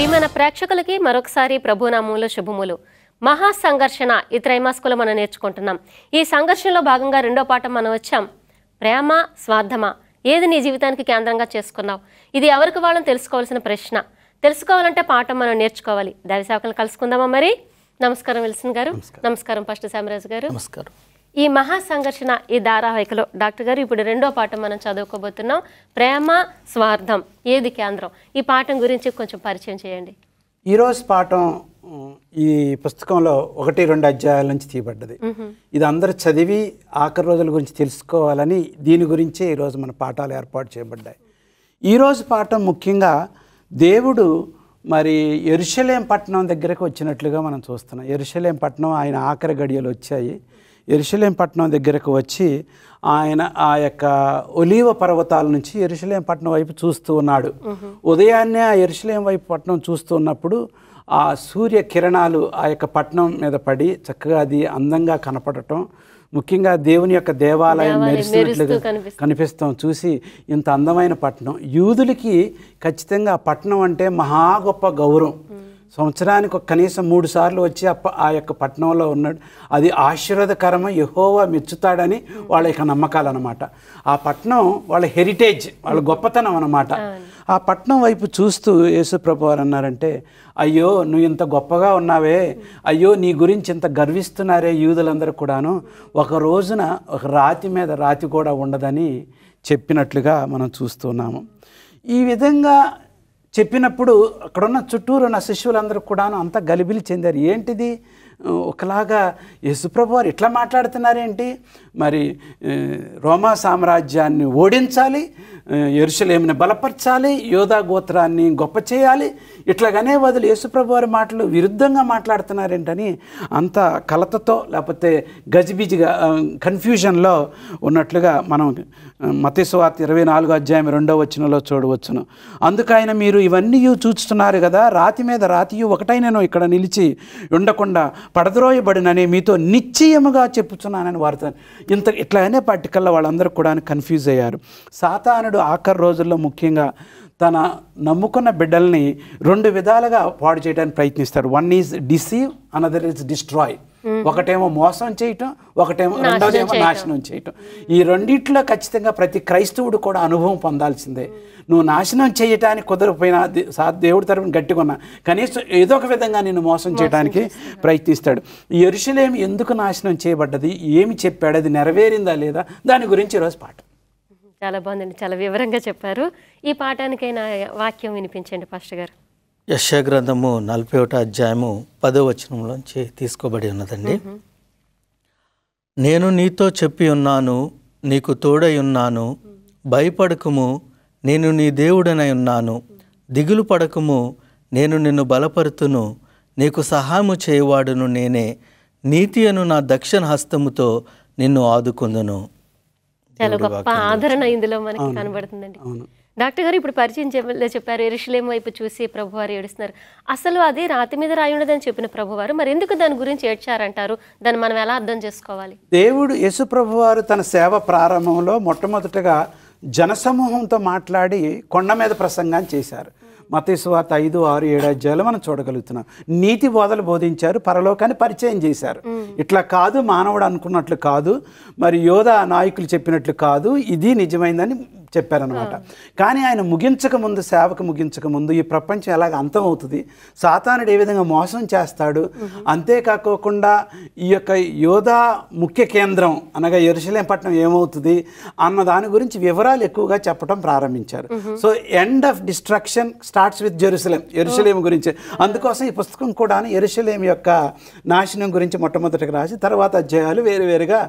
ప్రియమైన ప్రేక్షకులకి మరొకసారి ప్రభునామములు శుభములు మహా సంఘర్షణ ఈ త్రైమాసికలో మనం నేర్చుకుంటున్నాం ఈ సంఘర్షణలో భాగంగా రెండో పాఠం మనం వచ్చాం ప్రేమ స్వార్థమా ఏది నీ జీవితానికి కేంద్రంగా చేసుకున్నావు ఇది ఎవరికి వాళ్ళని తెలుసుకోవాల్సిన ప్రశ్న తెలుసుకోవాలంటే పాఠం మనం నేర్చుకోవాలి దైవసేవకులను కలుసుకుందామా మరి నమస్కారం విల్సన్ గారు నమస్కారం ఫస్ట్ సామరాజు గారు నమస్కారం ఈ మహా సంఘర్షణ ఈ ధారావాహికలో డాక్టర్ గారు ఇప్పుడు రెండో పాఠం మనం చదువుకోబోతున్నాం ప్రేమ స్వార్థం ఏది కేంద్రం ఈ పాఠం గురించి కొంచెం పరిచయం చేయండి ఈరోజు పాఠం ఈ పుస్తకంలో ఒకటి రెండు అధ్యాయాల నుంచి తీయబడ్డది ఇది అందరూ చదివి ఆఖరి రోజుల గురించి తెలుసుకోవాలని దీని గురించే ఈరోజు మన పాఠాలు ఏర్పాటు చేయబడ్డాయి ఈరోజు పాఠం ముఖ్యంగా దేవుడు మరి ఎరుశలేం పట్టణం దగ్గరకు వచ్చినట్లుగా మనం చూస్తున్నాం ఎరుశలేం పట్టణం ఆయన ఆఖరి గడియలు వచ్చాయి ఎరుశలేం పట్టణం దగ్గరకు వచ్చి ఆయన ఆ యొక్క ఒలీవ పర్వతాల నుంచి ఎరుశలేం పట్టణం వైపు చూస్తూ ఉన్నాడు ఉదయాన్నే ఆ ఎరుశలేం వైపు పట్టణం చూస్తూ ఉన్నప్పుడు ఆ సూర్య కిరణాలు ఆ యొక్క పట్టణం మీద పడి చక్కగా అది అందంగా కనపడటం ముఖ్యంగా దేవుని యొక్క దేవాలయం మెరిసినట్లుగా కనిపిస్తాం చూసి ఇంత అందమైన పట్టణం యూదులకి ఖచ్చితంగా ఆ పట్టణం అంటే మహా గొప్ప గౌరవం సంవత్సరానికి కనీసం మూడు సార్లు వచ్చి ఆ యొక్క పట్టణంలో ఉన్నాడు అది ఆశీర్వదకరమ యహోవా మెచ్చుతాడని వాళ్ళ యొక్క నమ్మకాలు అనమాట ఆ పట్టణం వాళ్ళ హెరిటేజ్ వాళ్ళ గొప్పతనం అనమాట ఆ పట్టణం వైపు చూస్తూ యేసు ప్రభువారు అన్నారంటే అయ్యో నువ్వు ఇంత గొప్పగా ఉన్నావే అయ్యో నీ గురించి ఇంత గర్విస్తున్నారే యూదులందరూ కూడాను ఒక రోజున ఒక రాతి మీద రాతి కూడా ఉండదని చెప్పినట్లుగా మనం చూస్తున్నాము ఈ విధంగా చెప్పినప్పుడు అక్కడున్న చుట్టూరు ఉన్న శిష్యులందరూ కూడాను అంతా గలిబిలి చెందారు ఏంటిది ఒకలాగా యశుప్రభు వారు ఇట్లా మాట్లాడుతున్నారేంటి మరి రోమా సామ్రాజ్యాన్ని ఓడించాలి ఎరుసలేమిని బలపరచాలి యోధా గోత్రాన్ని గొప్ప చేయాలి ఇట్లాగనే వదిలి యేసుప్రభు వారి మాటలు విరుద్ధంగా మాట్లాడుతున్నారేంటని అంత కలతతో లేకపోతే గజిబిజిగా కన్ఫ్యూజన్లో ఉన్నట్లుగా మనం మతేశ్వార్త ఇరవై నాలుగో అధ్యాయం రెండో వచ్చినలో చూడవచ్చును అందుకైనా మీరు ఇవన్నీ చూస్తున్నారు కదా రాతి మీద రాతియు ఒకటైనను ఇక్కడ నిలిచి ఉండకుండా పడద్రోయబడినని మీతో నిశ్చయముగా చెప్పుచున్నానని వార్త ఇంత ఇట్లానే పట్టికల్లో వాళ్ళందరూ కూడా కన్ఫ్యూజ్ అయ్యారు సాతానుడు ఆఖరి రోజుల్లో ముఖ్యంగా తన నమ్ముకున్న బిడ్డల్ని రెండు విధాలుగా పాడు చేయడానికి ప్రయత్నిస్తాడు one is deceive another is destroy ఒకటేమో మోసం చేయటం ఒకటేమో రెండోదేమో నాశనం చేయటం ఈ రెండిట్లో ఖచ్చితంగా ప్రతి క్రైస్తవుడు కూడా అనుభవం పొందాల్సిందే నువ్వు నాశనం చేయటానికి సా దేవుడి తరఫున గట్టిగా కనీసం ఏదో ఒక విధంగా నేను మోసం చేయడానికి ప్రయత్నిస్తాడు ఎరుషులేమి ఎందుకు నాశనం చేయబడ్డది ఏమి చెప్పాడు అది నెరవేరిందా లేదా దాని గురించి ఈరోజు పాట చాలా బాగుందండి చాలా వివరంగా చెప్పారు ఈ పాఠానికైనా వాక్యం వినిపించండి పాస్టర్ గారు యశగ్రంథము నలభై ఒకటో అధ్యాయము పదో వచనంలోంచి తీసుకోబడి ఉన్నదండి నేను నీతో చెప్పి ఉన్నాను నీకు తోడై ఉన్నాను భయపడకము నేను నీ దేవుడనై ఉన్నాను దిగులు పడకము నేను నిన్ను బలపరుతును నీకు సహాయము చేయవాడును నేనే నీతి అను నా దక్షిణ హస్తముతో నిన్ను ఆదుకుందును చాలా గొప్ప ఆదరణ ఇందులో మనకి కనబడుతుందండి డాక్టర్ గారు ఇప్పుడు పరిచయం చెప్పారు ఎరుషులేం వైపు చూసి ప్రభువారు ఏడుస్తున్నారు అసలు అది రాతి మీద రాయి చెప్పిన ప్రభువారు మరి ఎందుకు దాని గురించి ఏడ్చారంటారు దాన్ని మనం ఎలా అర్థం చేసుకోవాలి దేవుడు యేసు ప్రభువారు తన సేవ ప్రారంభంలో మొట్టమొదటగా జనసమూహంతో మాట్లాడి కొండ మీద ప్రసంగాన్ని చేశారు మతేశ్వార్త ఐదు ఆరు ఏడు అధ్యాయులు మనం చూడగలుగుతున్నాం నీతి బోధలు బోధించారు పరలోకాన్ని పరిచయం చేశారు ఇట్లా కాదు మానవుడు అనుకున్నట్లు కాదు మరి యోధ నాయకులు చెప్పినట్లు కాదు ఇది నిజమైందని చెప్పారనమాట కానీ ఆయన ముగించక ముందు సేవకు ముగించక ముందు ఈ ప్రపంచం ఎలాగ అంతం అవుతుంది సాతానుడు ఏ విధంగా మోసం చేస్తాడు అంతేకాకోకుండా ఈ యొక్క యోధా ముఖ్య కేంద్రం అనగా ఎరుశలేం పట్టణం ఏమవుతుంది అన్న దాని గురించి వివరాలు ఎక్కువగా చెప్పడం ప్రారంభించారు so end of destruction starts with Jerusalem Jerusalem గురించి అందుకోసం ఈ పుస్తకం కూడా ఎరుసలేం యొక్క నాశనం గురించి మొట్టమొదటిగా రాసి తర్వాత అధ్యాయాలు వేరుగా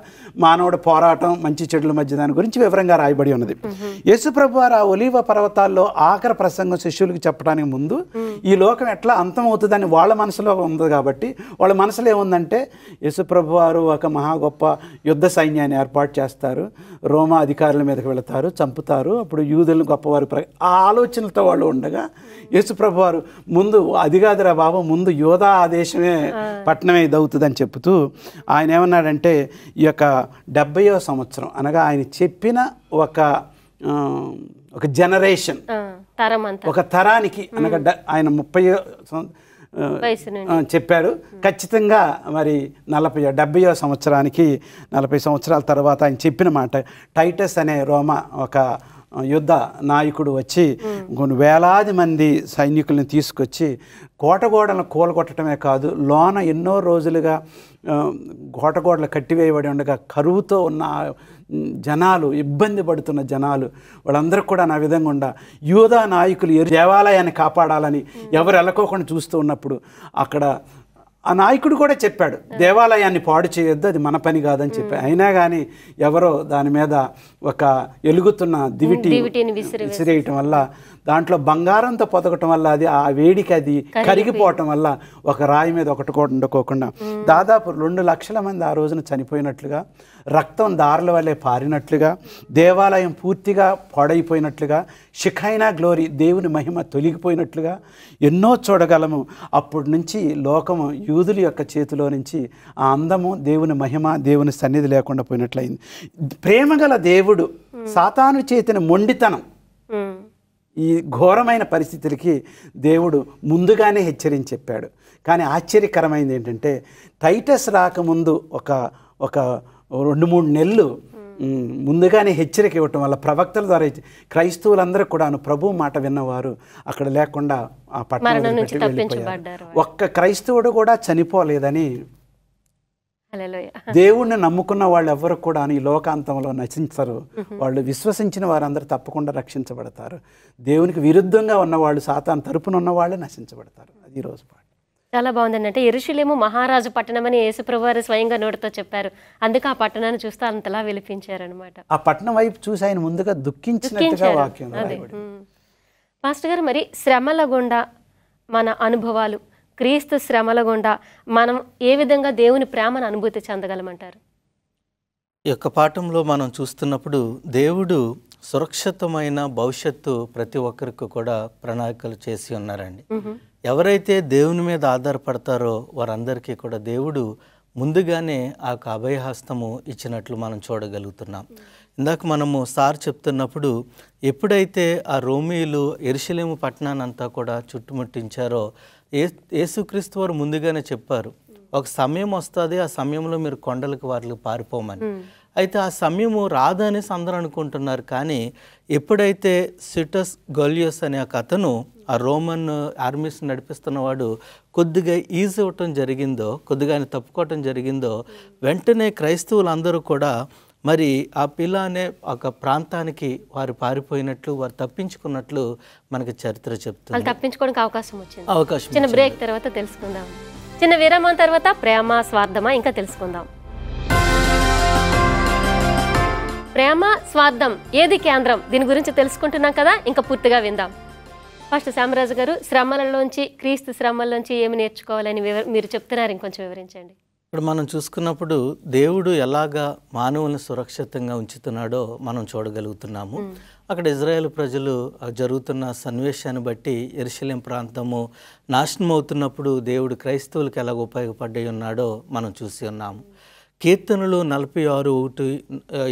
మానవుడు పోరాటం మంచి చెడుల మధ్య దాని గురించి వివరంగా రాయబడి ఉన్నది యేసుప్రభు వారు ఆ ఒలివ పర్వతాల్లో ఆఖరి ప్రసంగం శిష్యులకు చెప్పడానికి ముందు ఈ లోకం ఎట్లా అంతం అవుతుందని వాళ్ళ మనసులో ఉంది కాబట్టి వాళ్ళ మనసులో ఏముందంటే యేసుప్రభు వారు ఒక మహా గొప్ప యుద్ధ సైన్యాన్ని ఏర్పాటు చేస్తారు రోమా అధికారుల మీదకి వెళతారు చంపుతారు అప్పుడు యూదులను గొప్పవారు ఆ ఆలోచనలతో వాళ్ళు ఉండగా యేసుప్రభు వారు ముందు అది కాదురా బాబు ముందు యోధా ఆదేశమే పట్టణమే ఇదవుతుందని చెప్తూ ఆయన ఏమన్నాడంటే ఈ యొక్క డెబ్బయో సంవత్సరం అనగా ఆయన చెప్పిన ఒక ఒక జనరేషన్ ఒక తరానికి అనగా ఆయన ముప్పై చెప్పాడు ఖచ్చితంగా మరి నలభై డెబ్బయో సంవత్సరానికి నలభై సంవత్సరాల తర్వాత ఆయన చెప్పిన మాట టైటస్ అనే రోమ ఒక యుద్ధ నాయకుడు వచ్చి కొన్ని వేలాది మంది సైనికులను తీసుకొచ్చి కోటగోడలను కూలగొట్టడమే కాదు లోన ఎన్నో రోజులుగా కోటగోడలు కట్టివేయబడి ఉండగా కరువుతో ఉన్న జనాలు ఇబ్బంది పడుతున్న జనాలు వాళ్ళందరూ కూడా నా విధంగా ఉండ యూధ నాయకులు దేవాలయాన్ని కాపాడాలని ఎవరు ఎలకోకుండా చూస్తూ ఉన్నప్పుడు అక్కడ ఆ నాయకుడు కూడా చెప్పాడు దేవాలయాన్ని పాడు చేయొద్దు అది మన పని కాదని చెప్పి అయినా కానీ ఎవరో దాని మీద ఒక ఎలుగుతున్న దివిటి విసిరేయటం వల్ల దాంట్లో బంగారంతో పొదగటం వల్ల అది ఆ వేడికి అది కరిగిపోవటం వల్ల ఒక రాయి మీద ఒకటి కూడా ఉండకోకుండా దాదాపు రెండు లక్షల మంది ఆ రోజున చనిపోయినట్లుగా రక్తం దారుల వల్లే పారినట్లుగా దేవాలయం పూర్తిగా పాడైపోయినట్లుగా షిఖైనా గ్లోరీ దేవుని మహిమ తొలగిపోయినట్లుగా ఎన్నో చూడగలము అప్పటి నుంచి లోకము యూదుల యొక్క చేతిలో నుంచి ఆ అందము దేవుని మహిమ దేవుని సన్నిధి లేకుండా పోయినట్లయింది ప్రేమగల దేవుడు సాతాను చేతిన మొండితనం ఈ ఘోరమైన పరిస్థితులకి దేవుడు ముందుగానే హెచ్చరించి చెప్పాడు కానీ ఆశ్చర్యకరమైనది ఏంటంటే టైటస్ రాకముందు ఒక ఒక రెండు మూడు నెలలు ముందుగానే హెచ్చరిక ఇవ్వటం వల్ల ప్రవక్తల ద్వారా క్రైస్తవులందరూ కూడాను ప్రభు మాట విన్నవారు అక్కడ లేకుండా ఆ పట్టణం ఒక్క క్రైస్తవుడు కూడా చనిపోలేదని దేవుణ్ణి నమ్ముకున్న వాళ్ళు ఎవరు కూడా ఈ లోకాంతంలో నశించరు వాళ్ళు విశ్వసించిన వారందరూ తప్పకుండా రక్షించబడతారు దేవునికి విరుద్ధంగా ఉన్నవాళ్ళు సాతాన్ తరపున ఉన్న వాళ్ళు నశించబడతారు అది ఈరోజు చాలా బాగుందండి అంటే ఎరుషులేము మహారాజు పట్టణం అని యేసుప్రభు వారు స్వయంగా నోటితో చెప్పారు అందుకే ఆ పట్టణాన్ని చూస్తే అంతలా అనమాట ఆ పట్టణం వైపు చూసి ఆయన ముందుగా దుఃఖించినట్టుగా వాక్యం పాస్టర్ గారు మరి శ్రమల గుండా మన అనుభవాలు క్రీస్తు శ్రమల గుండా మనం ఏ విధంగా దేవుని ప్రేమను అనుభూతి చెందగలమంటారు ఈ యొక్క పాఠంలో మనం చూస్తున్నప్పుడు దేవుడు సురక్షితమైన భవిష్యత్తు ప్రతి ఒక్కరికి కూడా ప్రణాళికలు చేసి ఉన్నారండి ఎవరైతే దేవుని మీద ఆధారపడతారో వారందరికీ కూడా దేవుడు ముందుగానే ఆ అభయహస్తము ఇచ్చినట్లు మనం చూడగలుగుతున్నాం ఇందాక మనము సార్ చెప్తున్నప్పుడు ఎప్పుడైతే ఆ రోమిలు ఎరుశలేము పట్టణానంతా కూడా చుట్టుముట్టించారో ఏ యేసుక్రీస్తు వారు ముందుగానే చెప్పారు ఒక సమయం వస్తుంది ఆ సమయంలో మీరు కొండలకు వారికి పారిపోమని అయితే ఆ సమయము రాదనేసి అందరూ అనుకుంటున్నారు కానీ ఎప్పుడైతే సిటస్ గొలియోస్ అనే ఒక అతను ఆ రోమన్ ఆర్మీస్ నడిపిస్తున్నవాడు కొద్దిగా ఈజ్ అవ్వటం జరిగిందో కొద్దిగా ఆయన తప్పుకోవటం జరిగిందో వెంటనే క్రైస్తవులందరూ కూడా మరి ఆ పిల్ల అనే ఒక ప్రాంతానికి వారు పారిపోయినట్లు వారు తప్పించుకున్నట్లు మనకి చరిత్ర చెప్తుంది తప్పించుకోవడానికి అవకాశం వచ్చింది అవకాశం చిన్న బ్రేక్ తర్వాత తెలుసుకుందాం చిన్న విరామం తర్వాత ప్రేమ స్వార్థమా ఇంకా తెలుసుకుందాం ప్రేమ స్వార్థం ఏది కేంద్రం దీని గురించి తెలుసుకుంటున్నాం కదా ఇంకా పూర్తిగా విందాం ఫస్ట్ శామరాజు గారు శ్రమలలోంచి క్రీస్తు శ్రమల్లోంచి ఏమి నేర్చుకోవాలని మీరు చెప్తున్నారు ఇంకొంచెం వివరించండి ఇప్పుడు మనం చూసుకున్నప్పుడు దేవుడు ఎలాగా మానవులను సురక్షితంగా ఉంచుతున్నాడో మనం చూడగలుగుతున్నాము అక్కడ ఇజ్రాయేల్ ప్రజలు జరుగుతున్న సన్నివేశాన్ని బట్టి ఎరుశలేం ప్రాంతము నాశనం అవుతున్నప్పుడు దేవుడు క్రైస్తవులకు ఎలాగ ఉపయోగపడి ఉన్నాడో మనం చూసి ఉన్నాము కీర్తనలు నలభై ఆరు ఒకటి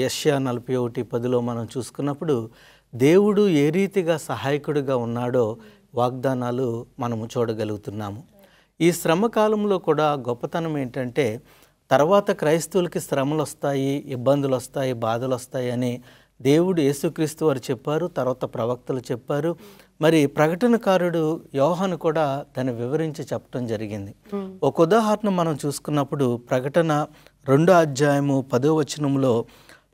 యష్యా నలభై ఒకటి పదిలో మనం చూసుకున్నప్పుడు దేవుడు ఏ రీతిగా సహాయకుడిగా ఉన్నాడో వాగ్దానాలు మనము చూడగలుగుతున్నాము ఈ శ్రమ కాలంలో కూడా గొప్పతనం ఏంటంటే తర్వాత క్రైస్తవులకి శ్రమలు వస్తాయి ఇబ్బందులు వస్తాయి బాధలు వస్తాయి అని దేవుడు యేసుక్రీస్తు వారు చెప్పారు తర్వాత ప్రవక్తలు చెప్పారు మరి ప్రకటనకారుడు యోహాను కూడా దాన్ని వివరించి చెప్పడం జరిగింది ఒక ఉదాహరణ మనం చూసుకున్నప్పుడు ప్రకటన రెండో అధ్యాయము పదో వచనంలో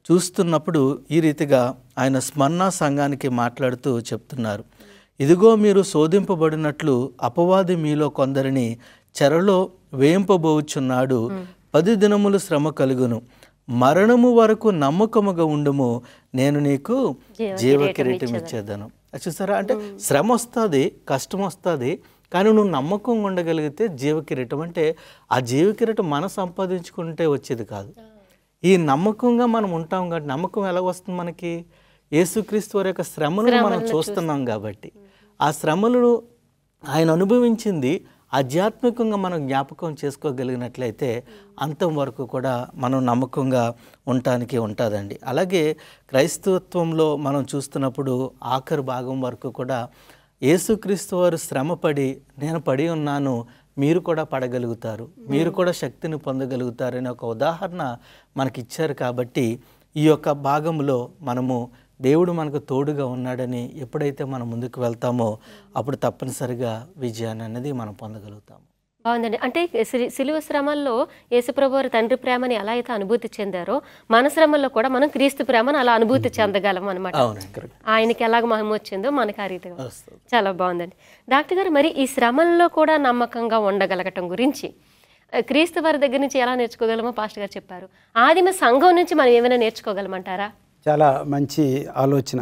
చూస్తున్నప్పుడు ఈ రీతిగా ఆయన స్మరణ సంఘానికి మాట్లాడుతూ చెప్తున్నారు ఇదిగో మీరు శోధింపబడినట్లు అపవాది మీలో కొందరిని చెరలో వేయింపబోచున్నాడు పది దినములు శ్రమ కలుగును మరణము వరకు నమ్మకముగా ఉండము నేను నీకు జీవ కిరీటం ఇచ్చేదాను చూసారా అంటే శ్రమ వస్తుంది కష్టం వస్తుంది కానీ నువ్వు నమ్మకం ఉండగలిగితే జీవ అంటే ఆ జీవ మన మనం సంపాదించుకుంటే వచ్చేది కాదు ఈ నమ్మకంగా మనం ఉంటాం కాబట్టి నమ్మకం ఎలా వస్తుంది మనకి యేసుక్రీస్తు వారి యొక్క శ్రమలను మనం చూస్తున్నాం కాబట్టి ఆ శ్రమలను ఆయన అనుభవించింది ఆధ్యాత్మికంగా మనం జ్ఞాపకం చేసుకోగలిగినట్లయితే అంతం వరకు కూడా మనం నమ్మకంగా ఉండటానికి ఉంటుందండి అలాగే క్రైస్తవత్వంలో మనం చూస్తున్నప్పుడు ఆఖరి భాగం వరకు కూడా యేసుక్రీస్తు వారు శ్రమపడి నేను పడి ఉన్నాను మీరు కూడా పడగలుగుతారు మీరు కూడా శక్తిని పొందగలుగుతారు అనే ఒక ఉదాహరణ మనకి ఇచ్చారు కాబట్టి ఈ యొక్క భాగంలో మనము దేవుడు మనకు తోడుగా ఉన్నాడని ఎప్పుడైతే మనం ముందుకు వెళ్తామో అప్పుడు తప్పనిసరిగా విజయాన్ని అనేది మనం పొందగలుగుతాము బాగుందండి అంటే సిలువ శ్రమల్లో వారి తండ్రి ప్రేమని ఎలా అయితే అనుభూతి చెందారో మన శ్రమల్లో కూడా మనం క్రీస్తు ప్రేమను అలా అనుభూతి చెందగలం అనమాట ఆయనకి ఎలాగ మహిమ వచ్చిందో మనకు ఆ రీతిగా చాలా బాగుందండి డాక్టర్ గారు మరి ఈ శ్రమంలో కూడా నమ్మకంగా ఉండగలగటం గురించి క్రీస్తు వారి దగ్గర నుంచి ఎలా నేర్చుకోగలమో పాస్టర్ గారు చెప్పారు ఆదిమ సంఘం నుంచి మనం ఏమైనా నేర్చుకోగలమంటారా చాలా మంచి ఆలోచన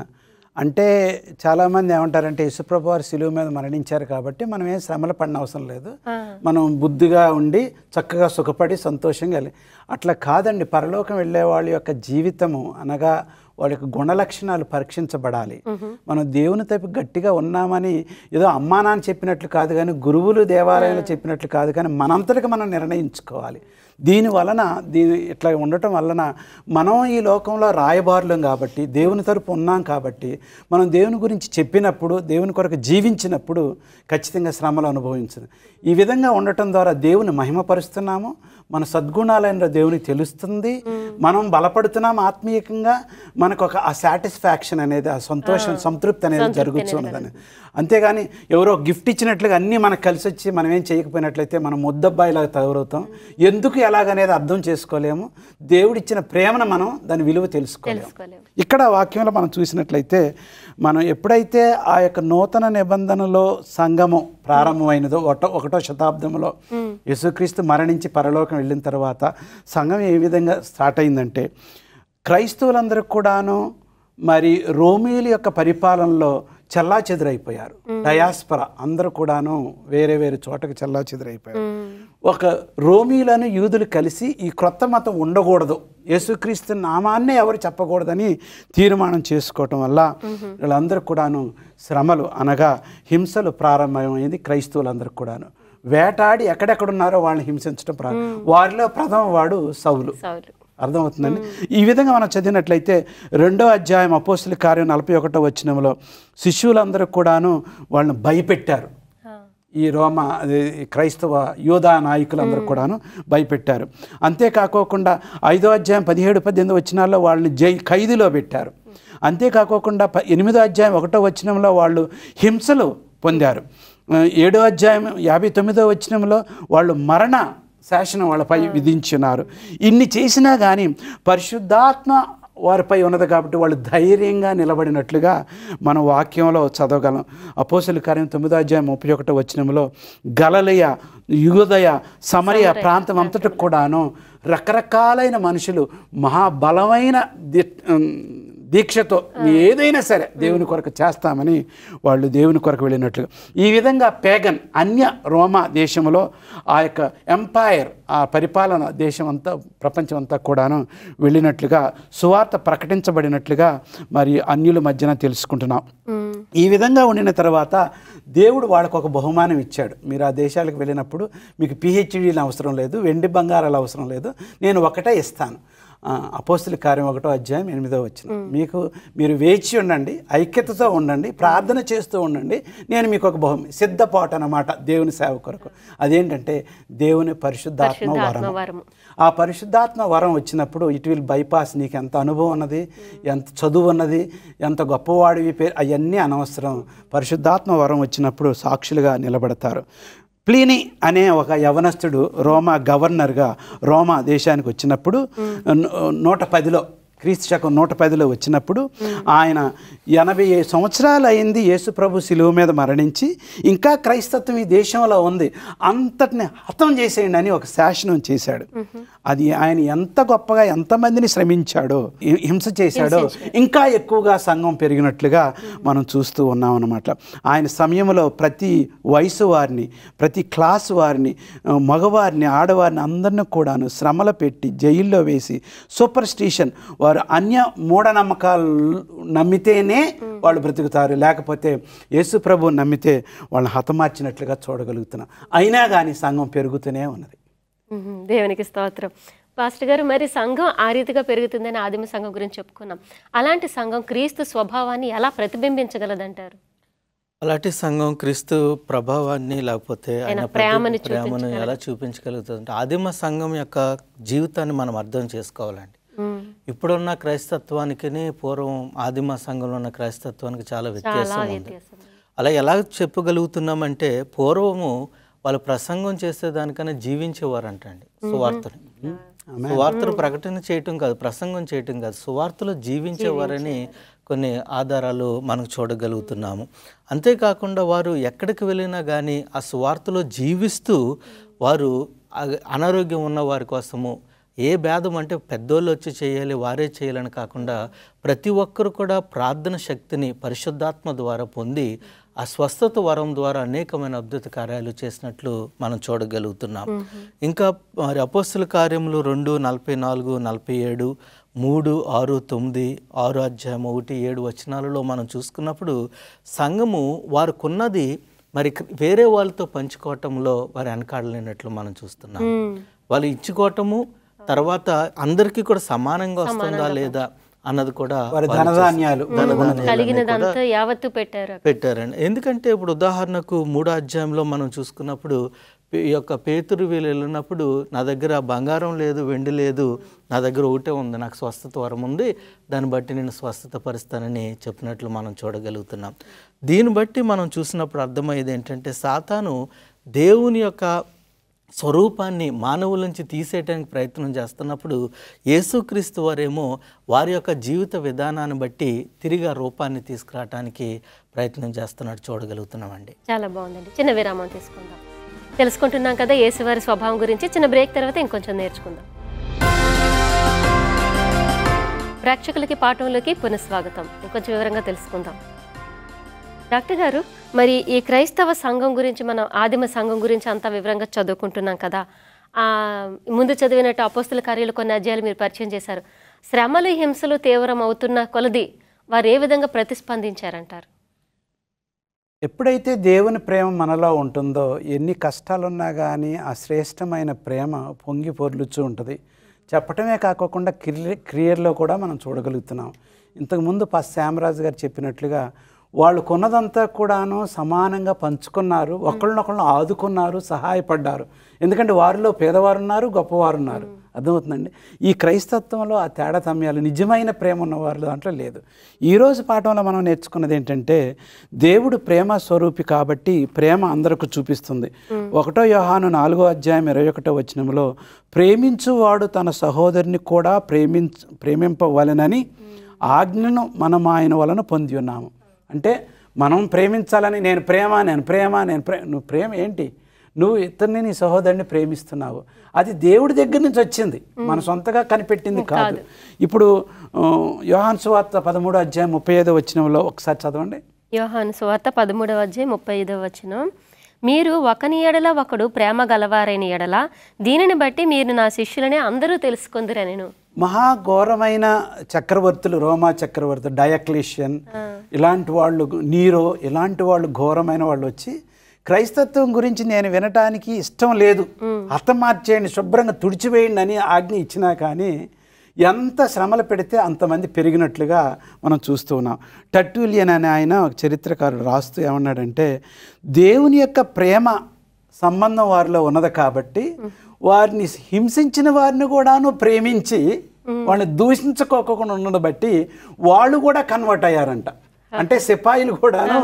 అంటే చాలామంది ఏమంటారంటే యశుప్రభు వారు సిలువు మీద మరణించారు కాబట్టి మనం ఏం శ్రమలు పడిన అవసరం లేదు మనం బుద్ధిగా ఉండి చక్కగా సుఖపడి సంతోషంగా వెళ్ళి అట్లా కాదండి పరలోకం వెళ్ళే వాళ్ళ యొక్క జీవితము అనగా వాళ్ళ యొక్క గుణ లక్షణాలు పరీక్షించబడాలి మనం దేవుని తప్పి గట్టిగా ఉన్నామని ఏదో అమ్మానాన్ని చెప్పినట్లు కాదు కానీ గురువులు దేవాలయాలు చెప్పినట్లు కాదు కానీ మనంతటికి మనం నిర్ణయించుకోవాలి దీని వలన దీని ఇట్లా ఉండటం వలన మనం ఈ లోకంలో రాయబారులం కాబట్టి దేవుని తరపు ఉన్నాం కాబట్టి మనం దేవుని గురించి చెప్పినప్పుడు దేవుని కొరకు జీవించినప్పుడు ఖచ్చితంగా శ్రమలు అనుభవించదు ఈ విధంగా ఉండటం ద్వారా దేవుని మహిమపరుస్తున్నాము మన సద్గుణాలైన దేవునికి తెలుస్తుంది మనం బలపడుతున్నాం ఆత్మీయంగా మనకు ఒక ఆ సాటిస్ఫాక్షన్ అనేది ఆ సంతోషం సంతృప్తి అనేది జరుగుతున్నదని అంతేగాని ఎవరో గిఫ్ట్ ఇచ్చినట్లుగా అన్నీ మనకు కలిసి వచ్చి మనం ఏం చేయకపోయినట్లయితే మనం ముద్దబ్బాయిలాగా తయారవుతాం ఎందుకు ఎలాగనేది అర్థం చేసుకోలేము దేవుడిచ్చిన ప్రేమను మనం దాని విలువ తెలుసుకోలేము ఇక్కడ వాక్యంలో మనం చూసినట్లయితే మనం ఎప్పుడైతే ఆ యొక్క నూతన నిబంధనలో సంగమం ప్రారంభమైనదో ఒకటో ఒకటో శతాబ్దంలో యేసుక్రీస్తు మరణించి పరలోకం వెళ్ళిన తర్వాత సంఘం ఏ విధంగా స్టార్ట్ అయిందంటే క్రైస్తవులందరూ కూడాను మరి రోమిలు యొక్క పరిపాలనలో చల్లా చెదురైపోయారు డయాస్పర అందరూ కూడాను వేరే వేరే చోటకు చల్లా చెదురైపోయారు ఒక రోమీలను యూదులు కలిసి ఈ క్రొత్త మతం ఉండకూడదు యేసుక్రీస్తు నామాన్నే ఎవరు చెప్పకూడదని తీర్మానం చేసుకోవటం వల్ల వీళ్ళందరూ కూడాను శ్రమలు అనగా హింసలు ప్రారంభమైంది క్రైస్తవులందరూ కూడాను వేటాడి ఎక్కడెక్కడున్నారో వాళ్ళని హింసించడం ప్రారంభం వారిలో ప్రథమ వాడు సౌలు అర్థమవుతుందండి ఈ విధంగా మనం చదివినట్లయితే రెండో అధ్యాయం అపోస్తుల కార్యం నలభై ఒకటో వచ్చినంలో శిష్యులందరూ కూడాను వాళ్ళని భయపెట్టారు ఈ రోమ క్రైస్తవ యోధా నాయకులందరూ కూడాను భయపెట్టారు అంతేకాకోకుండా ఐదో అధ్యాయం పదిహేడు పద్దెనిమిది వచ్చినాల్లో వాళ్ళని జై ఖైదులో పెట్టారు అంతేకాకోకుండా ప ఎనిమిదో అధ్యాయం ఒకటో వచ్చినంలో వాళ్ళు హింసలు పొందారు ఏడో అధ్యాయం యాభై తొమ్మిదో వచ్చినంలో వాళ్ళు మరణ శాసనం వాళ్ళపై విధించినారు ఇన్ని చేసినా కానీ పరిశుద్ధాత్మ వారిపై ఉన్నది కాబట్టి వాళ్ళు ధైర్యంగా నిలబడినట్లుగా మనం వాక్యంలో చదవగలం అపోసల కార్యం తొమ్మిదో అధ్యాయం ముప్పై ఒకటో వచ్చినంలో గలలయ యుగోదయ సమరయ ప్రాంతం అంతటికి కూడాను రకరకాలైన మనుషులు మహాబలమైన దీక్షతో ఏదైనా సరే దేవుని కొరకు చేస్తామని వాళ్ళు దేవుని కొరకు వెళ్ళినట్లుగా ఈ విధంగా పేగన్ అన్య రోమా దేశంలో ఆ యొక్క ఎంపైర్ ఆ పరిపాలన దేశం అంతా ప్రపంచం అంతా కూడాను వెళ్ళినట్లుగా సువార్త ప్రకటించబడినట్లుగా మరి అన్యుల మధ్యన తెలుసుకుంటున్నాం ఈ విధంగా ఉండిన తర్వాత దేవుడు వాళ్ళకు ఒక బహుమానం ఇచ్చాడు మీరు ఆ దేశాలకు వెళ్ళినప్పుడు మీకు పిహెచ్డీలు అవసరం లేదు వెండి బంగారాలు అవసరం లేదు నేను ఒకటే ఇస్తాను అపోస్తుల కార్యం ఒకటో అధ్యాయం ఎనిమిదో వచ్చిన మీకు మీరు వేచి ఉండండి ఐక్యతతో ఉండండి ప్రార్థన చేస్తూ ఉండండి నేను మీకు ఒక బహుమతి సిద్ధపాటు అనమాట దేవుని సేవ కొరకు అదేంటంటే దేవుని పరిశుద్ధాత్మ వరం ఆ పరిశుద్ధాత్మ వరం వచ్చినప్పుడు ఇట్ విల్ బైపాస్ నీకు ఎంత అనుభవం ఉన్నది ఎంత చదువు ఉన్నది ఎంత గొప్పవాడివి పేరు అవన్నీ అనవసరం పరిశుద్ధాత్మ వరం వచ్చినప్పుడు సాక్షులుగా నిలబడతారు ప్లీని అనే ఒక యవనస్తుడు రోమా గవర్నర్గా రోమా దేశానికి వచ్చినప్పుడు నూట పదిలో క్రీస్తు శకం నూట పదిలో వచ్చినప్పుడు ఆయన ఎనభై సంవత్సరాలు అయింది యేసుప్రభు శిలువు మీద మరణించి ఇంకా క్రైస్తత్వం ఈ దేశంలో ఉంది అంతటిని హతం చేసేయండి అని ఒక శాసనం చేశాడు అది ఆయన ఎంత గొప్పగా ఎంతమందిని శ్రమించాడో హింస చేశాడో ఇంకా ఎక్కువగా సంఘం పెరిగినట్లుగా మనం చూస్తూ ఉన్నాం అన్నమాట ఆయన సమయంలో ప్రతి వయసు వారిని ప్రతి క్లాస్ వారిని మగవారిని ఆడవారిని అందరిని కూడాను శ్రమలు పెట్టి జైల్లో వేసి సూపర్ స్టిషన్ వారు వారు అన్య మూఢనమ్మకాలు నమ్మితేనే వాళ్ళు బ్రతుకుతారు లేకపోతే యేసు ప్రభు నమ్మితే వాళ్ళని హతమార్చినట్లుగా చూడగలుగుతున్నాం అయినా కానీ సంఘం పెరుగుతూనే ఉన్నది దేవునికి స్తోత్రం పాస్టర్ గారు మరి సంఘం ఆ రీతిగా పెరుగుతుందని ఆదిమ సంఘం గురించి చెప్పుకున్నాం అలాంటి సంఘం క్రీస్తు స్వభావాన్ని ఎలా ప్రతిబింబించగలదంటారు అలాంటి సంఘం క్రీస్తు ప్రభావాన్ని లేకపోతే ఆయన ప్రేమను ఎలా చూపించగలుగుతుంది ఆదిమ సంఘం యొక్క జీవితాన్ని మనం అర్థం చేసుకోవాలండి ఇప్పుడున్న క్రైస్తత్వానికి పూర్వం ఆదిమ సంఘంలో ఉన్న క్రైస్తత్వానికి చాలా వ్యత్యాసం ఉంది అలా ఎలా చెప్పగలుగుతున్నామంటే పూర్వము వాళ్ళు ప్రసంగం చేసేదానికన్నా జీవించేవారంటండి సువార్తని సువార్తలు ప్రకటన చేయటం కాదు ప్రసంగం చేయటం కాదు సువార్తలు జీవించేవారని కొన్ని ఆధారాలు మనకు చూడగలుగుతున్నాము అంతేకాకుండా వారు ఎక్కడికి వెళ్ళినా కానీ ఆ సువార్తలో జీవిస్తూ వారు అనారోగ్యం ఉన్న వారి కోసము ఏ భేదం అంటే పెద్దోళ్ళు వచ్చి చేయాలి వారే చేయాలని కాకుండా ప్రతి ఒక్కరు కూడా ప్రార్థన శక్తిని పరిశుద్ధాత్మ ద్వారా పొంది ఆ స్వస్థత వరం ద్వారా అనేకమైన అద్భుత కార్యాలు చేసినట్లు మనం చూడగలుగుతున్నాం ఇంకా మరి అపోస్తుల కార్యములు రెండు నలభై నాలుగు నలభై ఏడు మూడు ఆరు తొమ్మిది ఆరు అధ్యాయం ఒకటి ఏడు వచనాలలో మనం చూసుకున్నప్పుడు సంఘము వారికున్నది మరి వేరే వాళ్ళతో పంచుకోవటంలో వారు వెనకాడలేనట్లు మనం చూస్తున్నాం వాళ్ళు ఇచ్చుకోవటము తర్వాత అందరికీ కూడా సమానంగా వస్తుందా లేదా అన్నది కూడా ధనధాన్యాలు యావత్తు పెట్టారు పెట్టారండి ఎందుకంటే ఇప్పుడు ఉదాహరణకు మూడో అధ్యాయంలో మనం చూసుకున్నప్పుడు ఈ యొక్క పేతురు వీళ్ళు వెళ్ళినప్పుడు నా దగ్గర బంగారం లేదు వెండి లేదు నా దగ్గర ఒకటే ఉంది నాకు స్వస్థత వరం ఉంది దాన్ని బట్టి నేను స్వస్థత పరుస్తానని చెప్పినట్లు మనం చూడగలుగుతున్నాం దీన్ని బట్టి మనం చూసినప్పుడు అర్థమయ్యేది ఏంటంటే సాతాను దేవుని యొక్క స్వరూపాన్ని మానవుల నుంచి తీసేయడానికి ప్రయత్నం చేస్తున్నప్పుడు యేసుక్రీస్తు వారేమో వారి యొక్క జీవిత విధానాన్ని బట్టి తిరిగి ఆ రూపాన్ని తీసుకురావడానికి ప్రయత్నం చేస్తున్నట్టు చూడగలుగుతున్నామండి చాలా బాగుందండి చిన్న విరామం తీసుకుందాం తెలుసుకుంటున్నాం కదా యేసువారి స్వభావం గురించి చిన్న బ్రేక్ తర్వాత ఇంకొంచెం నేర్చుకుందాం ప్రేక్షకులకి పాఠంలోకి పునఃస్వాగతం ఇంకొంచెం వివరంగా తెలుసుకుందాం డాక్టర్ గారు మరి ఈ క్రైస్తవ సంఘం గురించి మనం ఆదిమ సంఘం గురించి అంత వివరంగా చదువుకుంటున్నాం కదా ముందు చదివినట్టు అపోస్తుల కార్యాలు కొన్ని అధ్యాయాలు మీరు పరిచయం చేశారు శ్రమలు హింసలు తీవ్రం అవుతున్న కొలది వారు ఏ విధంగా ప్రతిస్పందించారంటారు ఎప్పుడైతే దేవుని ప్రేమ మనలో ఉంటుందో ఎన్ని కష్టాలున్నా కానీ ఆ శ్రేష్టమైన ప్రేమ పొంగి పొర్లుచూ ఉంటుంది చెప్పటమే కాకుండా క్రియ క్రియల్లో కూడా మనం చూడగలుగుతున్నాం ఇంతకుముందు పస్ శామరాజు గారు చెప్పినట్లుగా వాళ్ళు కొన్నదంతా కూడాను సమానంగా పంచుకున్నారు ఒకళ్ళనొకళ్ళు ఆదుకున్నారు సహాయపడ్డారు ఎందుకంటే వారిలో పేదవారున్నారు ఉన్నారు అర్థమవుతుందండి ఈ క్రైస్తత్వంలో ఆ తేడాతమ్యాలు నిజమైన ప్రేమ ఉన్న వారి దాంట్లో లేదు ఈరోజు పాఠంలో మనం నేర్చుకున్నది ఏంటంటే దేవుడు ప్రేమ స్వరూపి కాబట్టి ప్రేమ అందరికి చూపిస్తుంది ఒకటో యోహాను నాలుగో అధ్యాయం ఇరవై ఒకటో వచనంలో ప్రేమించువాడు తన సహోదరిని కూడా ప్రేమించ ప్రేమింపవలనని ఆజ్ఞను మనం ఆయన వలన పొంది ఉన్నాము అంటే మనం ప్రేమించాలని నేను ప్రేమ నేను ప్రేమ నేను ప్రే నువ్వు ప్రేమ ఏంటి నువ్వు ఇతరుని నీ సహోదరుని ప్రేమిస్తున్నావు అది దేవుడి దగ్గర నుంచి వచ్చింది మన సొంతగా కనిపెట్టింది కాదు ఇప్పుడు యోహాన్ సువార్త పదమూడు అధ్యాయం ముప్పై ఐదో వచ్చినంలో ఒకసారి చదవండి యోహాన్ సువార్త పదమూడవ అధ్యాయం ముప్పై ఐదో వచ్చిన మీరు ఒకని ఎడల ఒకడు ప్రేమ గలవారైన ఎడల దీనిని బట్టి మీరు నా శిష్యులని అందరూ మహా మహాఘోరమైన చక్రవర్తులు రోమా చక్రవర్తి డయక్లిషియన్ ఇలాంటి వాళ్ళు నీరో ఇలాంటి వాళ్ళు ఘోరమైన వాళ్ళు వచ్చి క్రైస్తత్వం గురించి నేను వినటానికి ఇష్టం లేదు హతమార్చేయండి శుభ్రంగా తుడిచివేయండి అని ఆజ్ఞ ఇచ్చినా కానీ ఎంత శ్రమలు పెడితే అంతమంది పెరిగినట్లుగా మనం చూస్తూ ఉన్నాం టట్టూలియన్ అనే ఆయన ఒక చరిత్రకారుడు రాస్తూ ఏమన్నాడంటే దేవుని యొక్క ప్రేమ సంబంధం వారిలో ఉన్నది కాబట్టి వారిని హింసించిన వారిని కూడాను ప్రేమించి వాళ్ళని దూషించుకోకుండా ఉండడం బట్టి వాళ్ళు కూడా కన్వర్ట్ అయ్యారంట అంటే సిపాయిలు కూడాను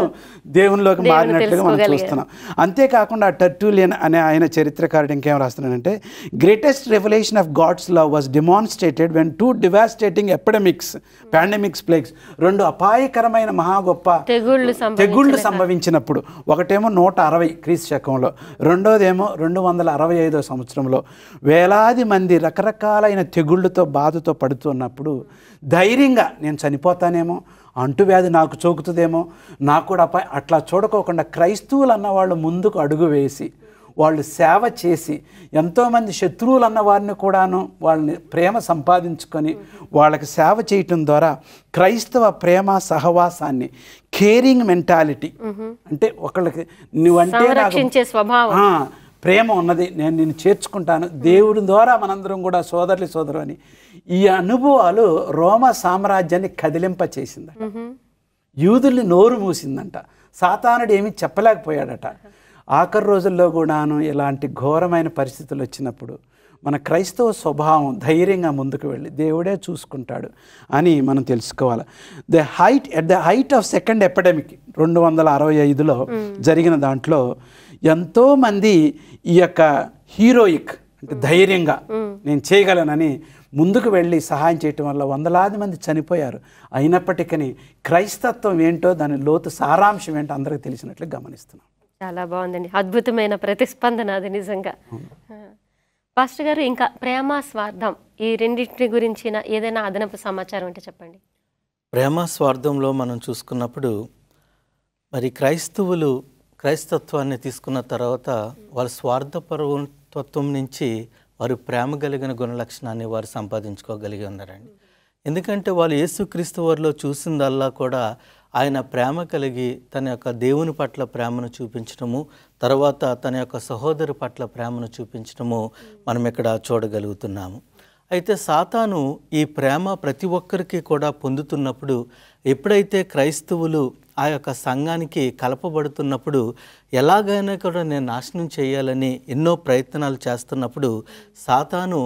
దేవునిలోకి మారినట్లుగా మనం చూస్తున్నాం అంతేకాకుండా టర్టూలియన్ అనే ఆయన చరిత్రకారుడు ఇంకేం రాస్తున్నానంటే greatest revolution of God's love was demonstrated when two devastating epidemics pandemics plagues రెండు అపాయకరమైన మహా గొప్ప తెగుళ్ళు సంభవించినప్పుడు ఒకటేమో నూట అరవై క్రీస్తు శకంలో రెండోదేమో రెండు వందల అరవై ఐదో సంవత్సరంలో వేలాది మంది రకరకాలైన తెగుళ్ళతో బాధతో పడుతున్నప్పుడు ధైర్యంగా నేను చనిపోతానేమో అంటువ్యాధి నాకు చోకుతుందేమో నాకు కూడా అపా అట్లా చూడకోకుండా క్రైస్తవులు అన్నవాళ్ళు ముందుకు అడుగు వేసి వాళ్ళు సేవ చేసి ఎంతోమంది శత్రువులు అన్న వారిని కూడాను వాళ్ళని ప్రేమ సంపాదించుకొని వాళ్ళకి సేవ చేయటం ద్వారా క్రైస్తవ ప్రేమ సహవాసాన్ని కేరింగ్ మెంటాలిటీ అంటే ఒకళ్ళకి నువ్వంటే స్వభావం ప్రేమ ఉన్నది నేను నేను చేర్చుకుంటాను దేవుడి ద్వారా మనందరం కూడా సోదరులు సోదరు అని ఈ అనుభవాలు రోమ సామ్రాజ్యాన్ని కదిలింప చేసిందట యూదుల్ని నోరు మూసిందంట సాతానుడు ఏమీ చెప్పలేకపోయాడట ఆఖరి రోజుల్లో కూడాను ఇలాంటి ఘోరమైన పరిస్థితులు వచ్చినప్పుడు మన క్రైస్తవ స్వభావం ధైర్యంగా ముందుకు వెళ్ళి దేవుడే చూసుకుంటాడు అని మనం తెలుసుకోవాలి the height at the height of second epidemic రెండు వందల అరవై ఐదులో hmm. జరిగిన దాంట్లో ఎంతోమంది ఈ యొక్క హీరోయిక్ అంటే hmm. ధైర్యంగా hmm. నేను చేయగలనని ముందుకు వెళ్ళి సహాయం చేయటం వల్ల వందలాది మంది చనిపోయారు అయినప్పటికీ క్రైస్తత్వం ఏంటో దాని లోతు సారాంశం ఏంటో అందరికీ తెలిసినట్లు గమనిస్తున్నాం చాలా బాగుందండి అద్భుతమైన ప్రతిస్పందన అది నిజంగా పాస్టర్ గారు ఇంకా ప్రేమ స్వార్థం ఈ రెండింటి గురించిన ఏదైనా అదనపు సమాచారం అంటే చెప్పండి ప్రేమ స్వార్థంలో మనం చూసుకున్నప్పుడు మరి క్రైస్తవులు క్రైస్తత్వాన్ని తీసుకున్న తర్వాత వారి స్వార్థపరతత్వం నుంచి వారు ప్రేమ కలిగిన గుణలక్షణాన్ని వారు సంపాదించుకోగలిగి ఉన్నారండి ఎందుకంటే వాళ్ళు యేసుక్రీస్తు వారిలో చూసిందల్లా కూడా ఆయన ప్రేమ కలిగి తన యొక్క దేవుని పట్ల ప్రేమను చూపించడము తర్వాత తన యొక్క సహోదరు పట్ల ప్రేమను చూపించడము మనం ఇక్కడ చూడగలుగుతున్నాము అయితే సాతాను ఈ ప్రేమ ప్రతి ఒక్కరికి కూడా పొందుతున్నప్పుడు ఎప్పుడైతే క్రైస్తవులు ఆ యొక్క సంఘానికి కలపబడుతున్నప్పుడు ఎలాగైనా కూడా నేను నాశనం చేయాలని ఎన్నో ప్రయత్నాలు చేస్తున్నప్పుడు సాతాను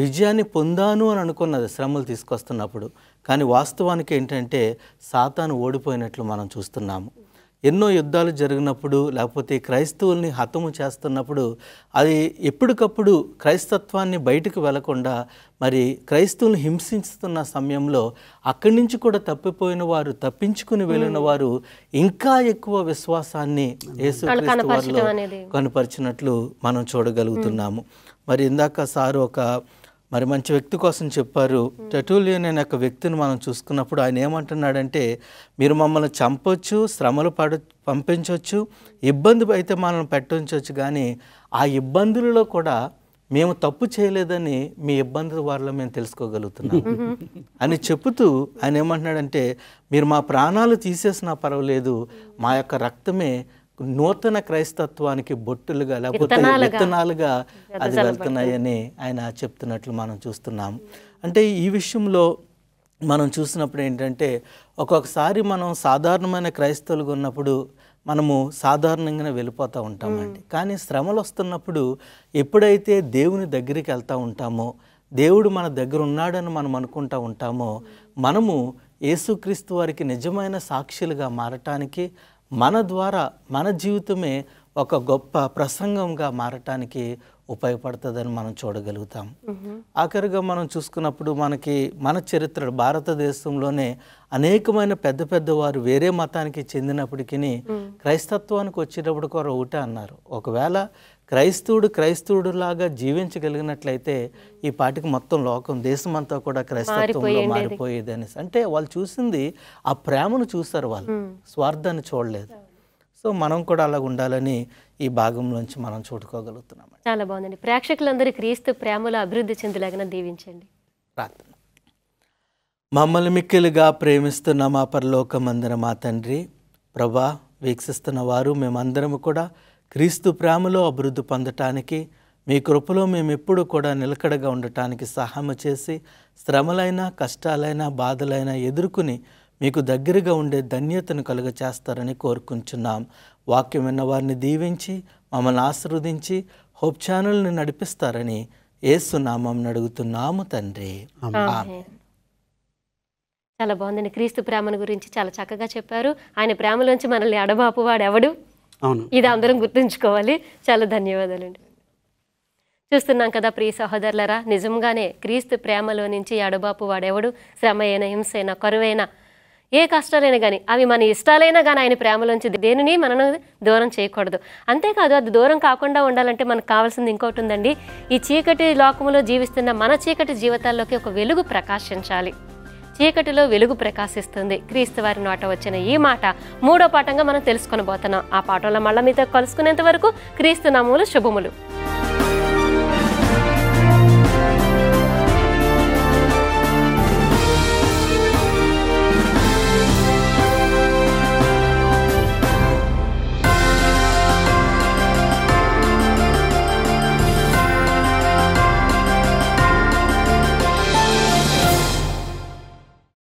విజయాన్ని పొందాను అని అనుకున్నది శ్రమలు తీసుకొస్తున్నప్పుడు కానీ వాస్తవానికి ఏంటంటే సాతాను ఓడిపోయినట్లు మనం చూస్తున్నాము ఎన్నో యుద్ధాలు జరిగినప్పుడు లేకపోతే క్రైస్తవుల్ని హతము చేస్తున్నప్పుడు అది ఎప్పటికప్పుడు క్రైస్తత్వాన్ని బయటకు వెళ్లకుండా మరి క్రైస్తవుని హింసిస్తున్న సమయంలో అక్కడి నుంచి కూడా తప్పిపోయిన వారు తప్పించుకుని వెళ్ళిన వారు ఇంకా ఎక్కువ విశ్వాసాన్ని యేసు వారిలో కనపరిచినట్లు మనం చూడగలుగుతున్నాము మరి ఇందాక సారు ఒక మరి మంచి వ్యక్తి కోసం చెప్పారు టటూలియన్ అనే ఒక వ్యక్తిని మనం చూసుకున్నప్పుడు ఆయన ఏమంటున్నాడంటే మీరు మమ్మల్ని చంపొచ్చు శ్రమలు పడ పంపించవచ్చు ఇబ్బంది అయితే మనల్ని పెట్టించవచ్చు కానీ ఆ ఇబ్బందులలో కూడా మేము తప్పు చేయలేదని మీ ఇబ్బంది వారిలో మేము తెలుసుకోగలుగుతున్నాం అని చెబుతూ ఆయన ఏమంటున్నాడంటే మీరు మా ప్రాణాలు తీసేసినా పర్వాలేదు మా యొక్క రక్తమే నూతన క్రైస్తత్వానికి బొట్టులుగా లేకపోతే విత్తనాలుగా అది వెళ్తున్నాయని ఆయన చెప్తున్నట్లు మనం చూస్తున్నాం అంటే ఈ విషయంలో మనం చూసినప్పుడు ఏంటంటే ఒక్కొక్కసారి మనం సాధారణమైన క్రైస్తవులుగా ఉన్నప్పుడు మనము సాధారణంగానే వెళ్ళిపోతూ ఉంటామండి కానీ శ్రమలు వస్తున్నప్పుడు ఎప్పుడైతే దేవుని దగ్గరికి వెళ్తూ ఉంటామో దేవుడు మన దగ్గర ఉన్నాడని మనం అనుకుంటూ ఉంటామో మనము యేసుక్రీస్తు వారికి నిజమైన సాక్షులుగా మారటానికి మన ద్వారా మన జీవితమే ఒక గొప్ప ప్రసంగంగా మారటానికి ఉపయోగపడుతుందని మనం చూడగలుగుతాం ఆఖరిగా మనం చూసుకున్నప్పుడు మనకి మన చరిత్ర భారతదేశంలోనే అనేకమైన పెద్ద పెద్ద వారు వేరే మతానికి చెందినప్పటికీ క్రైస్తత్వానికి వచ్చేటప్పుడు కూడా ఒకటే అన్నారు ఒకవేళ క్రైస్తవుడు క్రైస్తవుడులాగా జీవించగలిగినట్లయితే ఈ పాటికి మొత్తం లోకం దేశమంతా కూడా క్రైస్తత్వంలో మారిపోయేది అనేసి అంటే వాళ్ళు చూసింది ఆ ప్రేమను చూస్తారు వాళ్ళు స్వార్థాన్ని చూడలేదు సో మనం కూడా అలా ఉండాలని ఈ భాగంలోంచి మనం చూడుకోగలుగుతున్నాం చాలా బాగుందండి ప్రేక్షకులందరూ క్రీస్తు ప్రేమలో అభివృద్ధి చెందలాగా దీవించండి ప్రార్థన మమ్మల్ని మిక్కిలుగా ప్రేమిస్తున్న మా పరలోక మా తండ్రి ప్రభా వీక్షిస్తున్న వారు మేమందరము కూడా క్రీస్తు ప్రేమలో అభివృద్ధి పొందటానికి మీ కృపలో మేము కూడా నిలకడగా ఉండటానికి సహాయం చేసి శ్రమలైనా కష్టాలైనా బాధలైనా ఎదుర్కొని మీకు దగ్గరగా ఉండే ధన్యతను కలుగ చేస్తారని కోరుకుంటున్నాం వాక్యం విన్న వారిని దీవించి మమ్మల్ని ఆశీర్వదించి హోప్ ఛానల్ని నడిపిస్తారని ఏసునామం అడుగుతున్నాము తండ్రి చాలా బాగుందండి క్రీస్తు ప్రేమను గురించి చాలా చక్కగా చెప్పారు ఆయన ప్రేమలోంచి మనల్ని అడబాపువాడు ఎవడు అవును ఇది అందరం గుర్తుంచుకోవాలి చాలా ధన్యవాదాలండి చూస్తున్నాం కదా ప్రియ సహోదరులరా నిజంగానే క్రీస్తు ప్రేమలో నుంచి అడబాపు వాడెవడు శ్రమ అయిన హింసైన కరువైనా ఏ కష్టాలైనా కానీ అవి మన ఇష్టాలైనా కానీ ఆయన ప్రేమలోంచి దేనిని మనం దూరం చేయకూడదు అంతేకాదు అది దూరం కాకుండా ఉండాలంటే మనకు కావాల్సింది ఇంకోటి ఉందండి ఈ చీకటి లోకంలో జీవిస్తున్న మన చీకటి జీవితాల్లోకి ఒక వెలుగు ప్రకాశించాలి చీకటిలో వెలుగు ప్రకాశిస్తుంది క్రీస్తువారి నోట వచ్చిన ఈ మాట మూడో పాఠంగా మనం తెలుసుకొని పోతున్నాం ఆ పాఠంలో మళ్ళీ మీతో కలుసుకునేంత వరకు క్రీస్తు నామూలు శుభములు